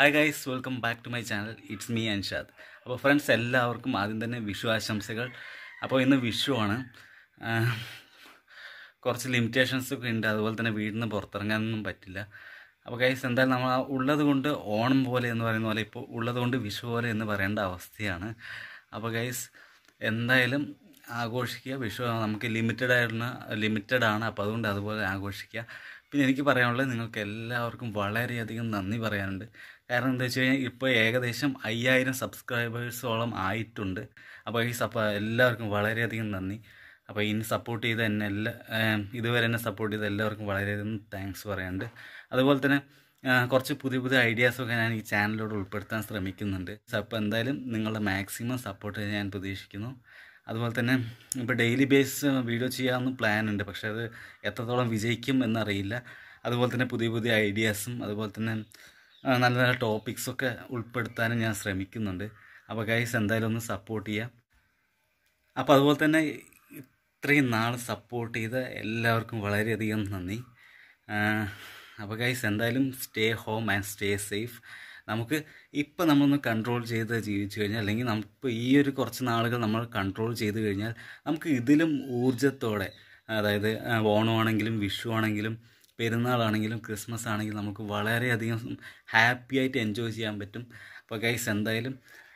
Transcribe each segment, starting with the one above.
hi guys welcome back to my channel it's me Anshad അപ്പോൾ friends എല്ലാവർക്കും ആദ്യം തന്നെ വിഷു ആശംസകൾ അപ്പോൾ ഇന്ന് വിഷുവാണ് കുറച്ച് ലിമിറ്റേഷൻസ് ഒക്കെ ഉണ്ട് അതുപോലെ തന്നെ വീട്ടിൽ നിന്ന് പുറത്തിറങ്ങാനൊന്നും പറ്റില്ല അപ്പോൾ ഗൈസ് എന്തായാലും നമ്മൾ ഉള്ളത് കൊണ്ട് ഓണം പോലെ എന്ന് പറയുന്ന പോലെ ഇപ്പോൾ ഉള്ളത് കൊണ്ട് വിഷു പോലെ എന്ന് പറയേണ്ട അവസ്ഥയാണ് അപ്പോൾ ഗൈസ് എന്തായാലും ആഘോഷിക്കുക വിഷു നമുക്ക് ലിമിറ്റഡ് ആയിരുന്ന ലിമിറ്റഡ് ആണ് അപ്പോൾ അതുകൊണ്ട് അതുപോലെ ആഘോഷിക്കുക പിന്നെ എനിക്ക് പറയാനുള്ളത് നിങ്ങൾക്ക് എല്ലാവർക്കും വളരെയധികം നന്ദി പറയാനുണ്ട് കാരണം എന്താ വെച്ച് കഴിഞ്ഞാൽ ഇപ്പോൾ ഏകദേശം അയ്യായിരം സബ്സ്ക്രൈബേഴ്സോളം ആയിട്ടുണ്ട് അപ്പോൾ ഈ സപ്പ എല്ലാവർക്കും വളരെയധികം നന്ദി അപ്പോൾ ഇനി സപ്പോർട്ട് ചെയ്ത എന്നെ എല്ലാ ഇതുവരെ എന്നെ സപ്പോർട്ട് ചെയ്ത എല്ലാവർക്കും വളരെയധികം താങ്ക്സ് പറയാനുണ്ട് അതുപോലെ തന്നെ കുറച്ച് പുതിയ പുതിയ ഐഡിയാസൊക്കെ ഞാൻ ഈ ചാനലിലൂടെ ഉൾപ്പെടുത്താൻ ശ്രമിക്കുന്നുണ്ട് അപ്പോൾ എന്തായാലും നിങ്ങളുടെ മാക്സിമം സപ്പോർട്ട് ഞാൻ പ്രതീക്ഷിക്കുന്നു അതുപോലെ തന്നെ ഇപ്പോൾ ഡെയിലി ബേസ് വീഡിയോ ചെയ്യാമെന്ന് പ്ലാൻ ഉണ്ട് പക്ഷേ അത് എത്രത്തോളം വിജയിക്കും എന്നറിയില്ല അതുപോലെ തന്നെ പുതിയ പുതിയ ഐഡിയാസും അതുപോലെ തന്നെ നല്ല നല്ല ടോപ്പിക്സൊക്കെ ഉൾപ്പെടുത്താനും ഞാൻ ശ്രമിക്കുന്നുണ്ട് അപ്പോൾ ഗൈസ് എന്തായാലും ഒന്ന് സപ്പോർട്ട് ചെയ്യാം അപ്പോൾ അതുപോലെ തന്നെ ഇത്രയും നാൾ സപ്പോർട്ട് ചെയ്ത എല്ലാവർക്കും വളരെയധികം നന്ദി അപ്പോൾ ഗൈസ് എന്തായാലും stay home and stay safe നമുക്ക് ഇപ്പം നമ്മളൊന്ന് കൺട്രോൾ ചെയ്ത് ജീവിച്ചു കഴിഞ്ഞാൽ അല്ലെങ്കിൽ നമുക്ക് ഈ ഒരു കുറച്ച് നാളുകൾ നമ്മൾ കൺട്രോൾ ചെയ്ത് കഴിഞ്ഞാൽ നമുക്ക് ഇതിലും ഊർജത്തോടെ അതായത് ഓണമാണെങ്കിലും വിഷു ആണെങ്കിലും പെരുന്നാളാണെങ്കിലും ക്രിസ്മസ് ആണെങ്കിലും നമുക്ക് വളരെയധികം ഹാപ്പി ആയിട്ട് എൻജോയ് ചെയ്യാൻ പറ്റും അപ്പോൾ ഗൈസ് എന്തായാലും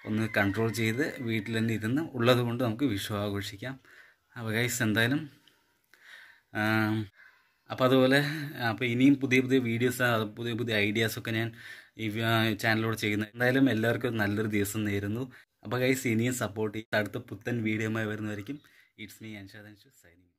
ഒന്ന് കൺട്രോൾ ചെയ്ത് വീട്ടിൽ തന്നെ ഇരുന്ന് ഉള്ളത് കൊണ്ട് നമുക്ക് വിഷു ആഘോഷിക്കാം അപ്പോൾ ഗൈസ് എന്തായാലും അപ്പോൾ അതുപോലെ അപ്പോൾ ഇനിയും പുതിയ പുതിയ വീഡിയോസ് പുതിയ പുതിയ ഐഡിയാസൊക്കെ ഞാൻ ഈ ചാനലിലൂടെ ചെയ്യുന്നത് എന്തായാലും എല്ലാവർക്കും നല്ലൊരു ദിവസം നേരുന്നു അപ്പോൾ ഗൈസ് ഇനിയും സപ്പോർട്ട് ചെയ്യും അടുത്ത പുത്തൻ വീഡിയോമായി വരുന്നതായിരിക്കും it's me Anshad Anshu signing